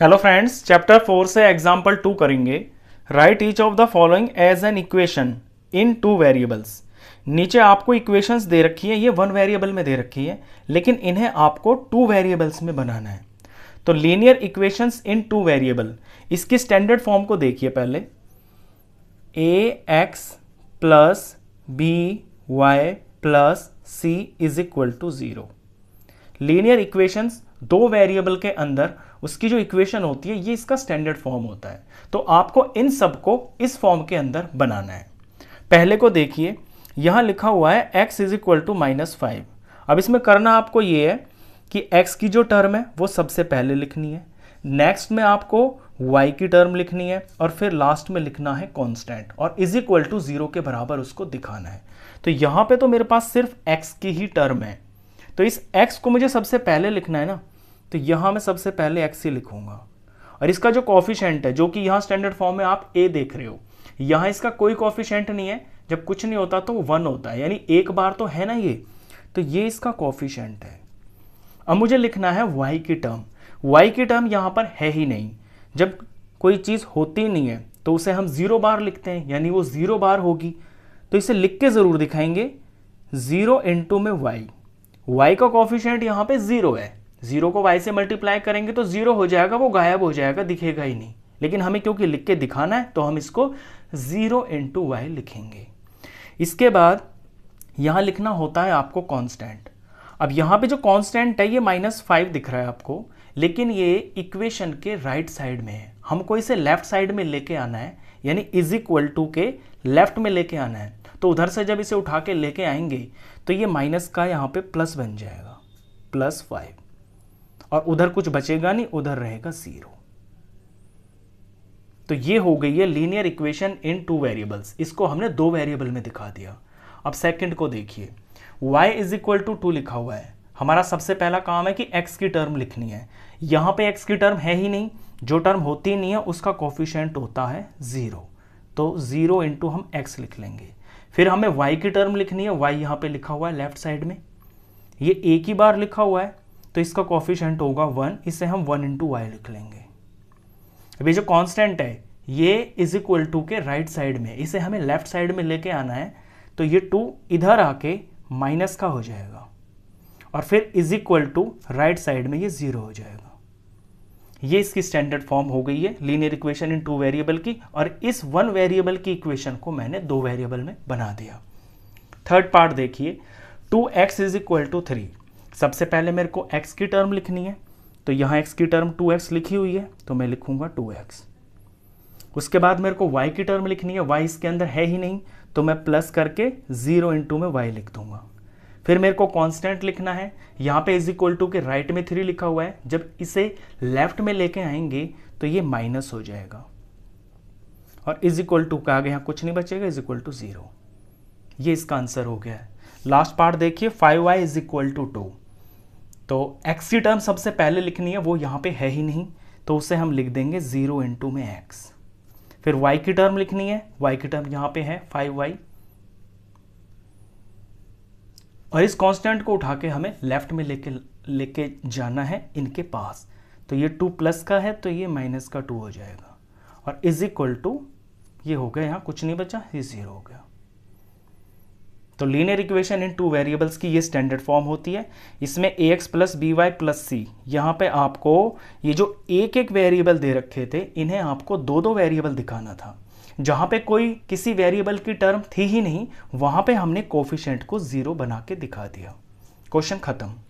hello friends chapter four से example two करेंगे write each of the following as an equation in two variables नीचे आपको equations दे रखी है ये वन वेरिएबल में दे रखी है लेकिन इन्हें आपको टू वेरिएबल्स में बनाना है तो linear equations in two variable इसकी स्टैंडर्ड फॉर्म को देखिए पहले A x plus B Y plus C is equal to zero linear equations दो वेरिएबल के अंदर उसकी जो इक्वेशन होती है ये इसका स्टैंडर्ड फॉर्म होता है तो आपको इन सबको इस फॉर्म के अंदर बनाना है पहले को देखिए यहाँ लिखा हुआ है X is equal to minus five अब इसमें करना आपको ये है कि एक्स की जो टर्म है वो सबसे पहले लिखनी है नेक्स्ट में आपको वाई की टर्म लिखनी है और फिर लास्ट में लिखना है कॉन्स्टेंट और इज इक्वल टू ज़ीरो के बराबर उसको दिखाना है तो यहाँ पर तो मेरे पास सिर्फ एक्स की ही टर्म है तो इस x को मुझे सबसे पहले लिखना है ना तो यहां मैं सबसे पहले एक्स ही लिखूंगा और इसका जो कॉफिशेंट है जो कि यहां स्टैंडर्ड फॉर्म में आप ए देख रहे हो यहां इसका कोई कॉफिशेंट नहीं है जब कुछ नहीं होता तो वन होता है यानी एक बार तो है ना ये तो ये इसका कॉफिशेंट है अब मुझे लिखना है वाई की टर्म वाई की टर्म यहां पर है ही नहीं जब कोई चीज़ होती नहीं है तो उसे हम ज़ीरो बार लिखते हैं यानी वो ज़ीरो बार होगी तो इसे लिख के ज़रूर दिखाएंगे ज़ीरो इंटू में वाई वाई का कॉफिशेंट यहां पे ज़ीरो है जीरो को वाई से मल्टीप्लाई करेंगे तो जीरो हो जाएगा वो गायब हो जाएगा दिखेगा ही नहीं लेकिन हमें क्योंकि लिख के दिखाना है तो हम इसको जीरो इंटू वाई लिखेंगे इसके बाद यहां लिखना होता है आपको कांस्टेंट अब यहाँ पे जो कांस्टेंट है ये माइनस फाइव दिख रहा है आपको लेकिन ये इक्वेशन के राइट साइड में है हमको इसे लेफ्ट साइड में लेके आना है यानी इज इक्वल टू के लेफ्ट में लेके आना है तो उधर से जब इसे उठा के लेके आएंगे तो ये माइनस का यहाँ पे प्लस बन जाएगा प्लस फाइव और उधर कुछ बचेगा नहीं उधर रहेगा जीरो तो ये हो गई है linear equation in two variables इसको हमने दो वेरिएबल में दिखा दिया अब सेकंड को देखिए y is equal to two लिखा हुआ है हमारा सबसे पहला काम है कि x की टर्म लिखनी है यहां पे x की टर्म है ही नहीं जो टर्म होती नहीं है उसका कॉफिशेंट होता है ज़ीरो तो ज़ीरो इंटू हम x लिख लेंगे फिर हमें y की टर्म लिखनी है y यहां पे लिखा हुआ है लेफ्ट साइड में ये एक ही बार लिखा हुआ है तो इसका कॉफिशेंट होगा वन इसे हम वन इंटू वाई लिख लेंगे अब ये जो कांस्टेंट है ये इज इक्वल टू के राइट right साइड में इसे हमें लेफ्ट साइड में लेके आना है तो ये टू इधर आके माइनस का हो जाएगा और फिर is equal to right side में ये ज़ीरो हो जाएगा ये इसकी स्टैंडर्ड फॉर्म हो गई है linear equation in two variable की और इस वन वेरिएबल की इक्वेशन को मैंने दो वेरिएबल में बना दिया थर्ड पार्ट देखिए two x is equal to three सबसे पहले मेरे को x की टर्म लिखनी है तो यहाँ x की टर्म 2x लिखी हुई है तो मैं लिखूंगा 2x उसके बाद मेरे को y की टर्म लिखनी है y इसके अंदर है ही नहीं तो मैं प्लस करके जीरो इंटू में y लिख दूंगा फिर मेरे को कांस्टेंट लिखना है यहाँ पे इज इक्वल टू के राइट में थ्री लिखा हुआ है जब इसे लेफ्ट में लेके आएंगे तो ये माइनस हो जाएगा और इज इक्वल टू का आगे यहाँ कुछ नहीं बचेगा इज इक्वल टू ज़ीरो ये इसका आंसर हो गया है लास्ट पार्ट देखिए five y is equal to two तो एक्स की टर्म सबसे पहले लिखनी है वो यहाँ पे है ही नहीं तो उसे हम लिख देंगे ज़ीरो इंटू में एक्स फिर वाई की टर्म लिखनी है वाई की टर्म यहाँ पे है फाइव वाई और इस कांस्टेंट को उठा के हमें लेफ्ट में लेके लेके जाना है इनके पास तो ये टू प्लस का है तो ये माइनस का टू हो जाएगा और इज इक्वल टू ये हो गया यहाँ कुछ नहीं बचा ये ज़ीरो हो गया तो linear equation in two variables की ये स्टैंडर्ड फॉर्म होती है इसमें a x plus B Y plus c यहाँ पर आपको ये जो एक एक वेरिएबल दे रखे थे इन्हें आपको दो दो वेरिएबल दिखाना था जहाँ पे कोई किसी वेरिएबल की टर्म थी ही नहीं वहाँ पे हमने कोफिशेंट को ज़ीरो बना के दिखा दिया क्वेश्चन ख़त्म